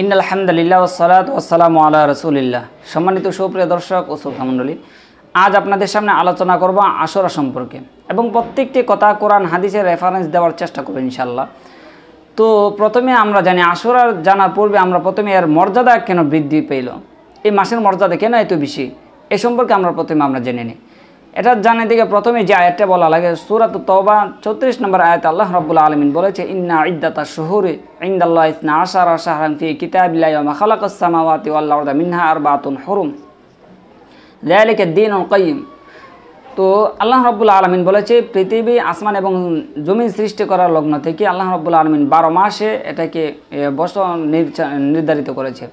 In আলহামদুলিল্লাহ ওসালাত ওসালাম আল্লাহ রসুলিল্লাহ সম্মানিত সুপ্রিয় দর্শক ও শ্রোতামণ্ডলী আজ আপনাদের সামনে আলোচনা করব আসরা সম্পর্কে এবং প্রত্যেকটি কথা কোরআন হাদিসের রেফারেন্স দেওয়ার চেষ্টা করবো ইনশাল্লাহ তো প্রথমে আমরা জানি আশুরার জানার পূর্বে আমরা প্রথমে এর মর্যাদা কেন বৃদ্ধি পেল এই মাসের মর্যাদা কেন এত বেশি এ সম্পর্কে আমরা প্রথমে আমরা জেনে নিই এটা জানে দিকে প্রথমে যে আয়াতটা বলা লাগে সুরাত তবা চৌত্রিশ নম্বর আয়াত আল্লাহ রব্বুল আলমিন বলেছে ইন্না ইদ্দাতা শহুরে ইন্দাল্লাহ ইসনা আশার আশাহান ফি কিতাবিল্লাহ মিনহা আর বাতুন হরুম দিন কয়িম তো আল্লাহ রব্বুল আলমিন বলেছে পৃথিবী আসমান এবং জমিন সৃষ্টি করার লগ্ন থেকে আল্লাহ রব্বুল আলমিন বারো মাসে এটাকে বছর নির্ধারিত করেছে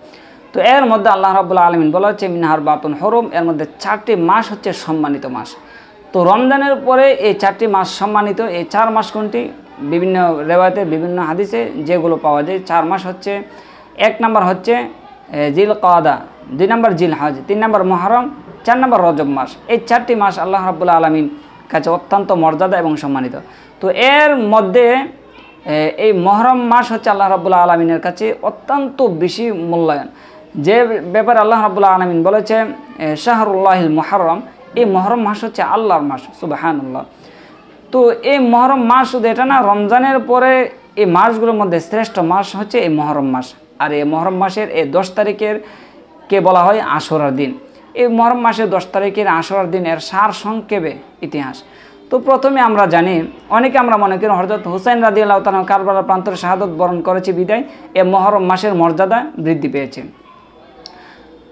তো এর মধ্যে আল্লাহ রাবুল আলমিন বলা হচ্ছে মিনহার বাতুন হরম এর মধ্যে চারটি মাস হচ্ছে সম্মানিত মাস তো রমজানের পরে এই চারটি মাস সম্মানিত এই চার মাস কোনটি বিভিন্ন রেওয়াতে বিভিন্ন হাদিসে যেগুলো পাওয়া যায় চার মাস হচ্ছে এক নম্বর হচ্ছে জিল কাদা দুই নম্বর জিল হজ তিন নম্বর মহরম চার নম্বর রজব মাস এই চারটি মাস আল্লাহ রাবুল আলমিন কাছে অত্যন্ত মর্যাদা এবং সম্মানিত তো এর মধ্যে এই মহরম মাস হচ্ছে আল্লাহ রাবুল্লা আলমিনের কাছে অত্যন্ত বেশি মূল্যায়ন যে ব্যাপারে আল্লাহ রাবুল্লাহ আলমিন বলেছে শাহরুল্লাহ মহরম এই মহরম মাস হচ্ছে আল্লাহর মাস সুবাহানুল্লাহ তো এই মহরম মাস শুধু এটা না রমজানের পরে এই মাসগুলোর মধ্যে শ্রেষ্ঠ মাস হচ্ছে এই মহরম মাস আর এই মহরম মাসের এই দশ তারিখের কে বলা হয় আশরার দিন এই মহরম মাসের দশ তারিখের আশরার দিনের সার সংক্ষেপে ইতিহাস তো প্রথমে আমরা জানি অনেকে আমরা মনে করি হরজত হুসাইন রাদি আল্লাহ তালা কারবালার প্রান্তরে শাহাদত বরণ করেছে বিদায় এ মহরম মাসের মর্যাদা বৃদ্ধি পেয়েছে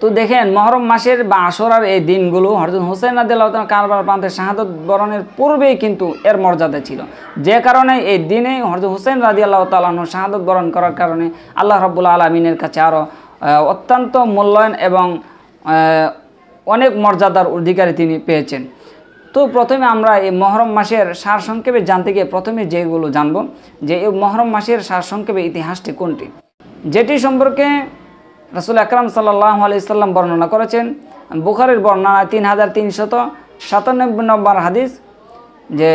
তো দেখেন মহরম মাসের বা আসরার এই দিনগুলো হরজন হোসেন আদাল কারবার প্রান্তে শাহাদত বরণের পূর্বেই কিন্তু এর মর্যাদা ছিল যে কারণে এই দিনে হরজুন হোসেন রাজি আল্লাহ তালাহ শাহাদত বরণ করার কারণে আল্লাহ রব্বুল্লা আলমিনের কাছে আরও অত্যন্ত মূল্যায়ন এবং অনেক মর্যাদার অধিকারী তিনি পেয়েছেন তো প্রথমে আমরা এই মহরম মাসের সারসংক্ষেপে জানতে গিয়ে প্রথমে যেগুলো জানব যে এই মহরম মাসের সারসংক্ষেপে ইতিহাসটি কোনটি যেটি সম্পর্কে রসুল আকরাম সাল্লাহ আলাইসাল্লাম বর্ণনা করেছেন বুখারের বর্ণনা তিন হাজার তিনশত সাতানব্বই নম্বর হাদিস যে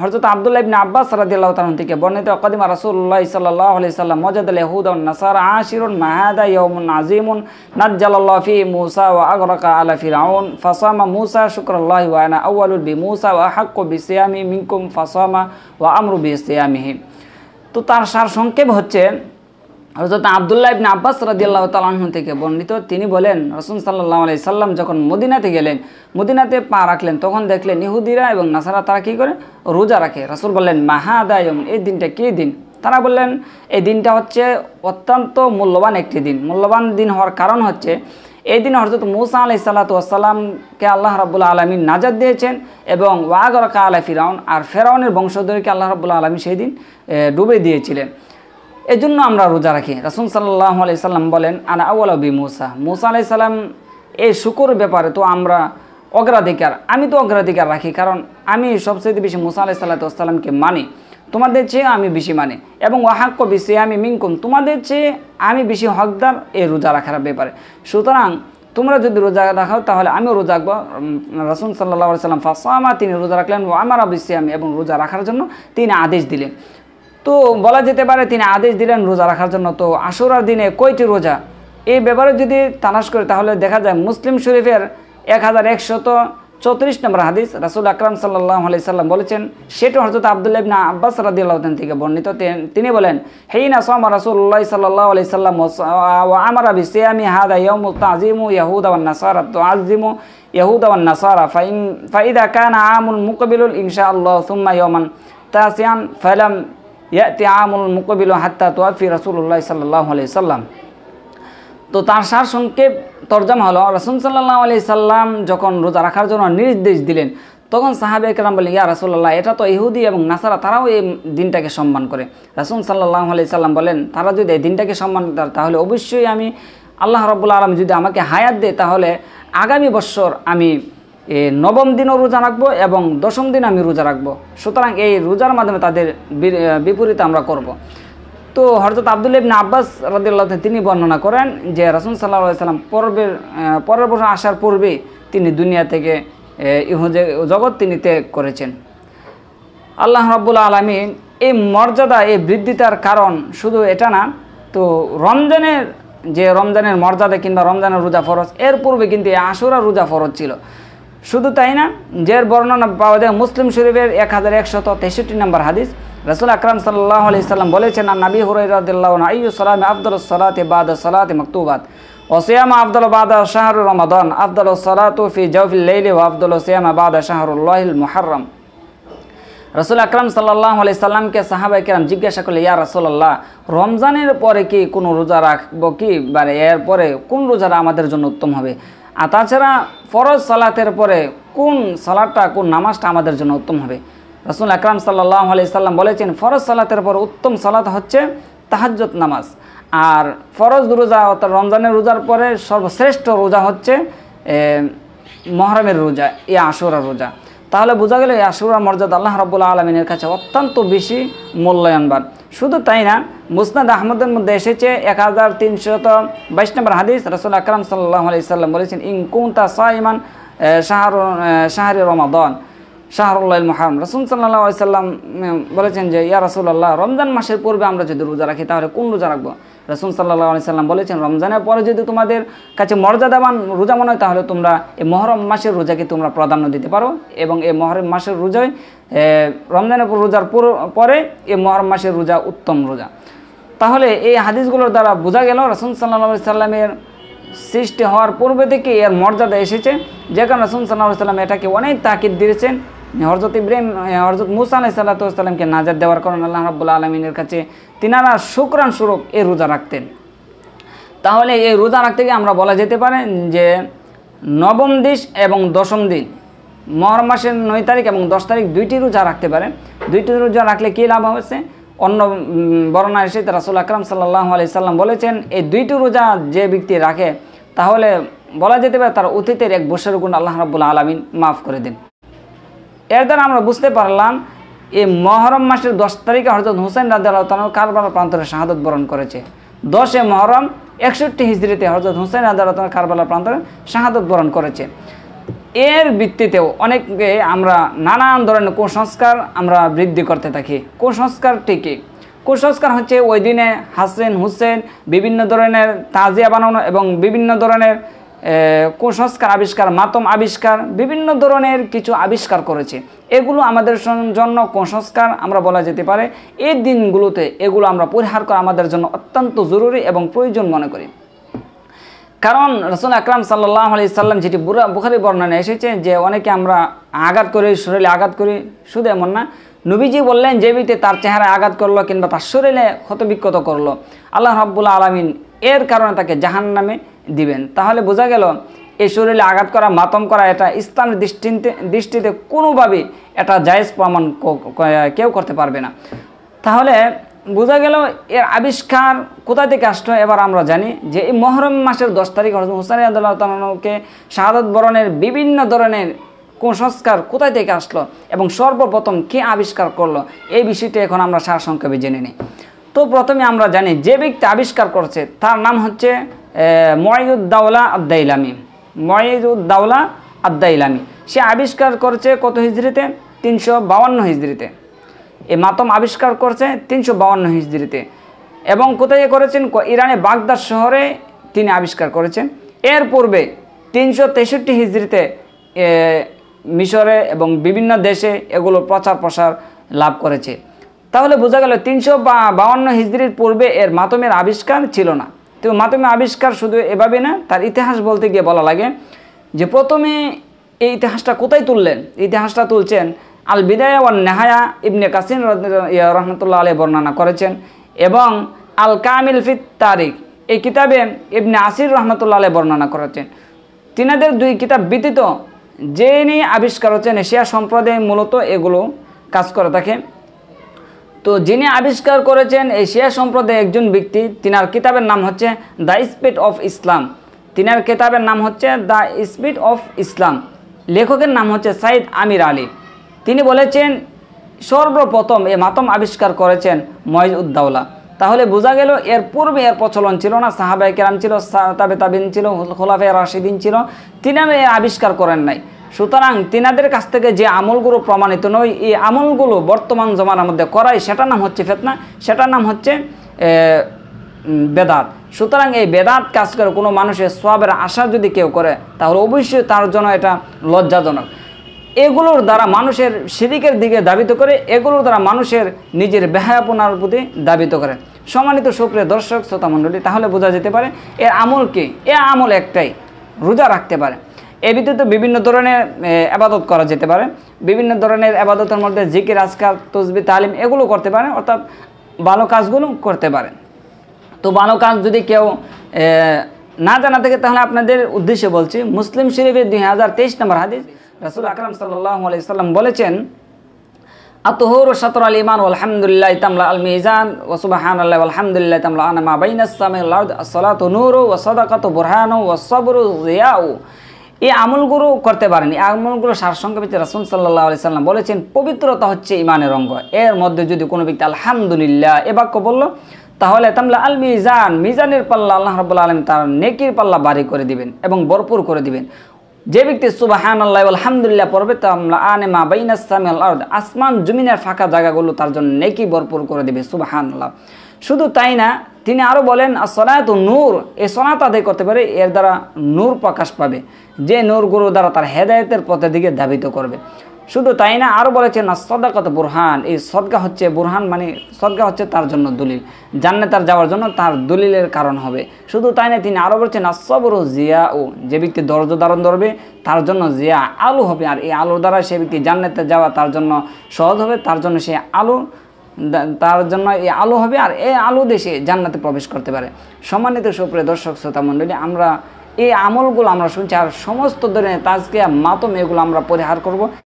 হরজত আবদুল্লাহ ইবিন আব্বাস রাদিল্লাহ তালন থেকে বর্ণিত অকদিমা রসুল্লাহ সাল্লাহ আলি সাল্লাম মজাদ আলহুদন নাসার আশিরুন মাহাদা ইয়মুন আজিমুন নাজ্জালাল্লাহ ফি মুসা ও আগরকা আলা রাউন ফাসামা মুসা শুক্রাল্লাহ ওয়ানা আউ্বালুল বি মুসা ও হাক্ক বি সিয়ামি মিনকুম ফাসামা ও আমরু বি সিয়ামিহি তো তার সার সংক্ষেপ হচ্ছে হজরত আবদুল্লাহ ইবনে আব্বাস রাদিয়াল্লাহু তালাহ থেকে বর্ণিত তিনি বলেন রসুন সাল্লাহ আলি সাল্লাম যখন মদিনাতে গেলেন মদিনাতে পা রাখলেন তখন দেখলেন ইহুদিরা এবং নাসারা তারা কী করে রোজা রাখে রসুল বললেন মাহাদায়ম এই দিনটা কী দিন তারা বললেন এই দিনটা হচ্ছে অত্যন্ত মূল্যবান একটি দিন মূল্যবান দিন হওয়ার কারণ হচ্ছে এই দিন হজরত মুসা আলি সাল্লাতামকে আল্লাহ রাবুল আলমী নাজাদ দিয়েছেন এবং ওয়াগরকা আলা ফিরাউন আর ফেরাউনের বংশধরকে আল্লাহ রাবুল্লা আলমী সেই দিন ডুবে দিয়েছিলেন এজন্য আমরা রোজা রাখি রাসুল সাল্লাহ আলাইসাল্লাম বলেন আনা আউলাবি মুসা মুসা সাল্লাম এই শুকুর ব্যাপারে তো আমরা অগ্রাধিকার আমি তো অগ্রাধিকার রাখি কারণ আমি সবচেয়ে বেশি মুসা আলাই সাল্লামকে মানি তোমাদের চেয়ে আমি বেশি মানি এবং ওয়াহাক্য বেশি আমি মিঙ্কুম তোমাদের চেয়ে আমি বেশি হকদার এই রোজা রাখার ব্যাপারে সুতরাং তোমরা যদি রোজা রাখাও তাহলে আমিও রোজা রাখবো রাসুল সাল্লাহ সাল্লাম আমার তিনি রোজা রাখলেন ও আমার আবিসি আমি এবং রোজা রাখার জন্য তিনি আদেশ দিলেন তো বলা যেতে পারে তিনি আদেশ দিলেন রোজা রাখার জন্য তো আশুরার দিনে কয়টি রোজা এই ব্যাপারে যদি তালাশ করে তাহলে দেখা যায় মুসলিম শরীফের এক হাজার একশত চৌত্রিশ নম্বর হাদিস রাসুল আকরাম সাল্লাহ আলি সাল্লাম বলেছেন সেটা হজরত আবদুল্লাহ ইবনা আব্বাস রাদিল্লাহন থেকে বর্ণিত তিনি বলেন হেই না সোমা রাসুল্লাহ সাল্লাহ আলি সাল্লাম আমার আবি সিয়ামি হাদা ইয়ম তাজিমু ইয়াহুদাওয়ান নাসারা তো আজিমু ইয়াহুদাওয়ান নাসারা ফাইন ফাইদা কান আমুল মুকাবিলুল ইনশা আল্লাহ সুম্মা ইয়মান তাসিয়ান ফাইলাম ইয়াতি আমুল মুকবিল হাত্তা তোয়াফি রসুল্লাহ সাল্লাহ সাল্লাম তো তার সার সংক্ষেপ তর্জমা হলো রসুল সাল্লাহ আলি সাল্লাম যখন রোজা রাখার জন্য নির্দেশ দিলেন তখন সাহাবে একরাম বলেন ইয়া রাসুল্লাহ এটা তো ইহুদি এবং নাসারা তারাও এই দিনটাকে সম্মান করে রাসুল সাল্লাহ আলি সাল্লাম বলেন তারা যদি এই দিনটাকে সম্মান করে তাহলে অবশ্যই আমি আল্লাহ রবুল্লা আলম যদি আমাকে হায়াত দেয় তাহলে আগামী বছর আমি নবম দিনও রোজা রাখবো এবং দশম দিন আমি রোজা রাখবো সুতরাং এই রোজার মাধ্যমে তাদের বিপরীত আমরা করব। তো হরজত আবদুল ইবিন আব্বাস রদুল্লাহ তিনি বর্ণনা করেন যে রাসুল সাল্লাহ সাল্লাম পর্বের পরের বছর আসার পূর্বে তিনি দুনিয়া থেকে ইহজে জগৎ তিনি ত্যাগ করেছেন আল্লাহ রব্বুল আলমী এই মর্যাদা এই বৃদ্ধিতার কারণ শুধু এটা না তো রমজানের যে রমজানের মর্যাদা কিংবা রমজানের রোজা ফরজ এর পূর্বে কিন্তু এই আশুরা রোজা ফরজ ছিল শুধু তাই না যে বর্ণনা পাওয়া যায় মুসলিম শরীফের এক হাজার একশত তেষট্টি নম্বর হাদিস রসুল আকরাম সাল্লাহ আলি সাল্লাম বলেছেন আর নাবি হুরাইসালাম আব্দুল সালাতে বাদ সালাতে মকতুবাদ ওসিয়াম আব্দুল বাদ শাহরুর রমাদন আব্দুল সালাতু ফি জৌফিল লাইলি ও আফদুল ওসিয়াম বাদ শাহরুল্লাহিল মুহারম রসুল আকরাম সাল্লাহ আলি সাল্লামকে সাহাবাই কেরাম জিজ্ঞাসা করলে ইয়া রসুল্লাহ রমজানের পরে কি কোনো রোজা রাখবো কি বা মানে এর পরে কোন রোজারা আমাদের জন্য উত্তম হবে আর তাছাড়া ফরজ সালাতের পরে কোন সালাদটা কোন নামাজটা আমাদের জন্য উত্তম হবে রসুল আকরাম সাল্লাহ আলাইসাল্লাম বলেছেন ফরজ সালাতের পর উত্তম সালাত হচ্ছে তাহাজ্জত নামাজ আর ফরজ রোজা অর্থাৎ রমজানের রোজার পরে সর্বশ্রেষ্ঠ রোজা হচ্ছে মহরমের রোজা এ আশুরা রোজা তাহলে বোঝা গেল এই আশুরা মর্যাদা আল্লাহ রব্বুল্লা আলমিনের কাছে অত্যন্ত বেশি মূল্যায়নবান শুধু তাই না মুসনাদ আহমদের মধ্যে এসেছে এক হাজার তিনশত বাইশ নম্বর হাদিস রসুল আকরম সাল্লাহ আলি সাল্লাম বলেছেন ইংকুন্তা সাইমান শাহর শাহরি রমাদন শাহরুল্লাহ মহারম রসুল সাল্লাহ সাল্লাম বলেছেন যে ইয়া রসুল্লাহ রমজান মাসের পূর্বে আমরা যদি রোজা রাখি তাহলে কোন রোজা রাখবো রসুল সাল্লাহ আলি সাল্লাম বলেছেন রমজানের পরে যদি তোমাদের কাছে মর্যাদাবান রোজা মনে হয় তাহলে তোমরা এই মহরম মাসের রোজাকে তোমরা প্রাধান্য দিতে পারো এবং এই মহরম মাসের রোজায় রমজানের রোজার পরে এই মহরম মাসের রোজা উত্তম রোজা তাহলে এই হাদিসগুলোর দ্বারা বোঝা গেল রসুন সাল্লা সাল্লামের সৃষ্টি হওয়ার পূর্বে থেকে এর মর্যাদা এসেছে যে কারণে রসুন সাল্লাহ সাল্লাম এটাকে অনেক তাকিদ দিয়েছেন হরজত ইব্রাহিম হরজত মুসা আলাই সাল্লাতামকে নাজার দেওয়ার কারণে আল্লাহ রাবুল্লা আলমিনের কাছে তিনারা শুক্রান স্বরূপ এই রোজা রাখতেন তাহলে এই রোজা রাখতে গিয়ে আমরা বলা যেতে পারে যে নবম দিশ এবং দশম দিন মহর মাসের নয় তারিখ এবং দশ তারিখ দুইটি রোজা রাখতে পারে দুইটি রোজা রাখলে কী লাভ হয়েছে অন্য বর্ণা এসে রাসুল আকরাম সাল্লাহ আলি সাল্লাম বলেছেন এই দুইটি রোজা যে ব্যক্তি রাখে তাহলে বলা যেতে পারে তার অতীতের এক বসের গুণ আল্লাহ রাবুল আলমিন মাফ করে দেন এর দ্বারা আমরা বুঝতে পারলাম এই মহরম মাসের দশ তারিখে হরজত হুসেন রাজার কারবালা প্রান্তরে শাহাদত বরণ করেছে দশে মহরম একষট্টি হিজড়িতে হরজত হুসেন রাজার কারবালা প্রান্তরে শাহাদত বরণ করেছে এর ভিত্তিতেও অনেকে আমরা নানান ধরনের কুসংস্কার আমরা বৃদ্ধি করতে থাকি কুসংস্কার ঠিকই কুসংস্কার হচ্ছে ওই দিনে হাসেন হুসেন বিভিন্ন ধরনের তাজিয়া বানানো এবং বিভিন্ন ধরনের কুসংস্কার আবিষ্কার মাতম আবিষ্কার বিভিন্ন ধরনের কিছু আবিষ্কার করেছে এগুলো আমাদের জন্য কুসংস্কার আমরা বলা যেতে পারে এই দিনগুলোতে এগুলো আমরা পরিহার করা আমাদের জন্য অত্যন্ত জরুরি এবং প্রয়োজন মনে করি কারণ রসুল আকরাম সাল্লাহ আলি সাল্লাম যেটি বুড়া বুখারি বর্ণনা এসেছে যে অনেকে আমরা আঘাত করি শরীরে আঘাত করি শুধু এমন না নবীজি বললেন যে বিতে তার চেহারায় আঘাত করলো কিংবা তার শরীরে ক্ষতবিক্ষত করলো আল্লাহ রব্বুল্লা আলমিন এর কারণে তাকে জাহান নামে দিবেন তাহলে বোঝা গেল এই শরীরে আঘাত করা মাতম করা এটা ইসলামের দৃষ্টিতে দৃষ্টিতে কোনোভাবেই এটা জায়েজ প্রমাণ কেউ করতে পারবে না তাহলে বোঝা গেল এর আবিষ্কার কোথা থেকে আসলো এবার আমরা জানি যে এই মহরম মাসের দশ তারিখ হজরত হুসাইন আদুল্লাহ তালকে শাহাদত বরণের বিভিন্ন ধরনের কুসংস্কার কোথায় থেকে আসলো এবং সর্বপ্রথম কে আবিষ্কার করলো এই বিষয়টি এখন আমরা সংক্ষেপে জেনে নিই তো প্রথমে আমরা জানি যে ব্যক্তি আবিষ্কার করছে তার নাম হচ্ছে ময়ুদ্দাউলা আদ্দা ইলামি ময়ুদ্দাউলা আদ্দা ইলামি সে আবিষ্কার করছে কত হিজড়িতে তিনশো বাউান্ন হিজড়িতে এই মাতম আবিষ্কার করছে তিনশো বাউন্ন হিজড়িতে এবং কোথায় করেছেন ইরানে বাগদাদ শহরে তিনি আবিষ্কার করেছেন এর পূর্বে তিনশো তেষট্টি হিজড়িতে মিশরে এবং বিভিন্ন দেশে এগুলো প্রচার প্রসার লাভ করেছে তাহলে বোঝা গেল তিনশো বাউন্ন হিজড়ির পূর্বে এর মাতমের আবিষ্কার ছিল না তো মাতমের আবিষ্কার শুধু এভাবে না তার ইতিহাস বলতে গিয়ে বলা লাগে যে প্রথমে এই ইতিহাসটা কোথায় তুললেন ইতিহাসটা তুলছেন আল বিদায় ওয়ান নেহায়া ইবনে কাসিন রহমতুল্লাহ আলী বর্ণনা করেছেন এবং আল কামিল ফিত তারিক এই কিতাবে ইবনে আসির রহমতুল্লাহ আলী বর্ণনা করেছেন তিনাদের দুই কিতাব ব্যতীত যে নিয়ে আবিষ্কার হচ্ছেন এশিয়া সম্প্রদায় মূলত এগুলো কাজ করে থাকে তো যিনি আবিষ্কার করেছেন এশিয়া সম্প্রদায় একজন ব্যক্তি তিনার কিতাবের নাম হচ্ছে দ্য স্পিড অফ ইসলাম তিনার কিতাবের নাম হচ্ছে দ্য স্পিড অফ ইসলাম লেখকের নাম হচ্ছে সাইদ আমির আলী তিনি বলেছেন সর্বপ্রথম এ মাতম আবিষ্কার করেছেন ময়জ উদ্দাউলা তাহলে বোঝা গেল এর পূর্বে এর প্রচলন ছিল না সাহাবাই কেরাম ছিল তাবে তাবিন ছিল খোলাফে রাশিদিন ছিল তিনি এর আবিষ্কার করেন নাই সুতরাং তিনাদের কাছ থেকে যে আমলগুলো প্রমাণিত নয় এই আমলগুলো বর্তমান জমানার মধ্যে করাই সেটার নাম হচ্ছে ফেতনা সেটার নাম হচ্ছে বেদাত সুতরাং এই বেদাত কাজ করে কোনো মানুষের সবের আশা যদি কেউ করে তাহলে অবশ্যই তার জন্য এটা লজ্জাজনক এগুলোর দ্বারা মানুষের শিরিকের দিকে দাবিত করে এগুলোর দ্বারা মানুষের নিজের ব্যহাপনার প্রতি দাবিত করে সম্মানিত সুপ্রিয় দর্শক শ্রোতা মণ্ডলী তাহলে বোঝা যেতে পারে এর আমল কি এ আমল একটাই রোজা রাখতে পারে এ বিদ্যুতে বিভিন্ন ধরনের আবাদত করা যেতে পারে বিভিন্ন ধরনের আবাদতের মধ্যে জিকির আজকাল তসবি তালিম এগুলো করতে পারে অর্থাৎ ভালো কাজগুলো করতে পারে তো ভালো কাজ যদি কেউ না জানা থাকে তাহলে আপনাদের উদ্দেশ্যে বলছি মুসলিম শরীফের দুই হাজার তেইশ নম্বর হাদিস রাসুল আকরাম সাল্লাম বলেছেন আতহর সতর আল ইমান আলহামদুলিল্লাহ তামলা আল মিজান সুবাহান আল্লাহ আলহামদুলিল্লাহ ইতামলা আনামা সলাত নূর ও সদাকাত বুরহান ও সবর জিয়াউ এই আমলগুলো করতে পারেন এই আমলগুলো সারসংক্ষেপে রাসুল সাল্লাহ আলি সাল্লাম বলেছেন পবিত্রতা হচ্ছে ইমানের অঙ্গ এর মধ্যে যদি কোনো ব্যক্তি আলহামদুলিল্লাহ এ বাক্য বললো তাহলে তামলা আল মিজান মিজানের পাল্লা আল্লাহ রবুল্লা আলম তার নেকির পাল্লা বাড়ি করে দিবেন এবং ভরপুর করে দিবেন যে ব্যক্তি সুবাহান আল্লাহ আলহামদুলিল্লাহ পড়বে তা আনে মা বাইনাসামি আসমান জমিনের ফাঁকা জায়গাগুলো তার জন্য নেকি ভরপুর করে দেবে সুবাহান আল্লাহ শুধু তাই না তিনি আরও বলেন সলায়াত নূর এ সনাত আদায় করতে পারে এর দ্বারা নূর প্রকাশ পাবে যে নূরগুলো দ্বারা তার হেদায়তের পথের দিকে ধাবিত করবে শুধু তাই না আরও বলেছেন না সদাকত বুরহান এই সদকা হচ্ছে বুরহান মানে সদকা হচ্ছে তার জন্য দলিল জান্নে তার যাওয়ার জন্য তার দলিলের কারণ হবে শুধু তাই না তিনি আরও বলছেন সবর জিয়া ও যে ব্যক্তি দরজ ধারণ ধরবে তার জন্য জিয়া আলু হবে আর এই আলুর দ্বারা সে ব্যক্তি জান্নাতে যাওয়া তার জন্য সহজ হবে তার জন্য সে আলু তার জন্য এই আলো হবে আর এই আলো দেশে জান্নাতে প্রবেশ করতে পারে সম্মানিত সুপ্রিয় দর্শক শ্রোতা মণ্ডলী আমরা এই আমলগুলো আমরা শুনছি আর সমস্ত ধরনের তাজকে মাতম এগুলো আমরা পরিহার করব